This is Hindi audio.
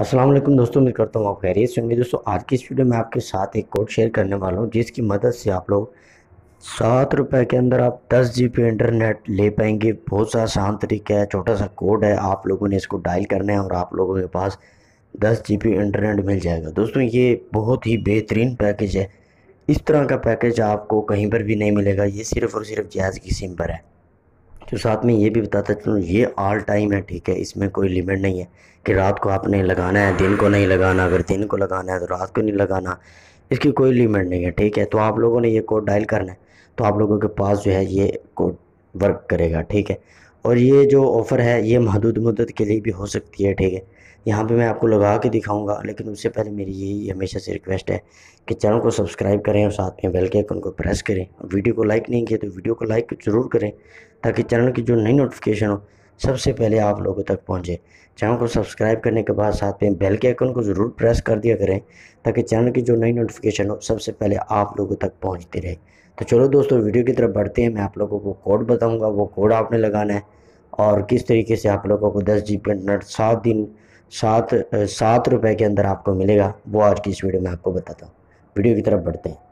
अस्सलाम वालेकुम दोस्तों मैं करता हूँ आप खैरियत से दोस्तों आज की इस वीडियो में आपके साथ एक कोड शेयर करने वाला हूँ जिसकी मदद से आप लोग सात रुपये के अंदर आप दस जी इंटरनेट ले पाएंगे बहुत सा आसान तरीका है छोटा सा कोड है आप लोगों ने इसको डायल करना है और आप लोगों के पास दस जी इंटरनेट मिल जाएगा दोस्तों ये बहुत ही बेहतरीन पैकेज है इस तरह का पैकेज आपको कहीं पर भी नहीं मिलेगा ये सिर्फ़ और सिर्फ जहाज की सिम पर है तो साथ में ये भी बताता चलूँ ये ऑल टाइम है ठीक है इसमें कोई लिमिट नहीं है कि रात को आपने लगाना है दिन को नहीं लगाना अगर दिन को लगाना है तो रात को नहीं लगाना इसकी कोई लिमिट नहीं है ठीक है तो आप लोगों ने ये कोड डायल करना है तो आप लोगों के पास जो है ये कोड वर्क करेगा ठीक है और ये जो ऑफ़र है ये महदूद मदद के लिए भी हो सकती है ठीक है यहाँ पे मैं आपको लगा के दिखाऊंगा लेकिन उससे पहले मेरी यही हमेशा से रिक्वेस्ट है कि चैनल को सब्सक्राइब करें और साथ में बेल के आइकन को प्रेस करें वीडियो को लाइक नहीं किया तो वीडियो को लाइक ज़रूर करें ताकि चैनल की जो नई नोटिफिकेशन हो सबसे पहले आप लोगों तक पहुँचे चैनल को सब्सक्राइब करने के बाद साथ में बेल के आइकन को ज़रूर प्रेस कर दिया करें ताकि चैनल की जो नई नोटिफिकेशन हो सबसे पहले आप लोगों तक पहुँचती रहे तो चलो दोस्तों वीडियो की तरफ बढ़ते हैं मैं आप लोगों को कोड बताऊँगा वो कोड आपने लगाना है और किस तरीके से आप लोगों को दस जी पे सात दिन सात सात रुपये के अंदर आपको मिलेगा वो आज की इस वीडियो में आपको बताता हूँ वीडियो की तरफ बढ़ते हैं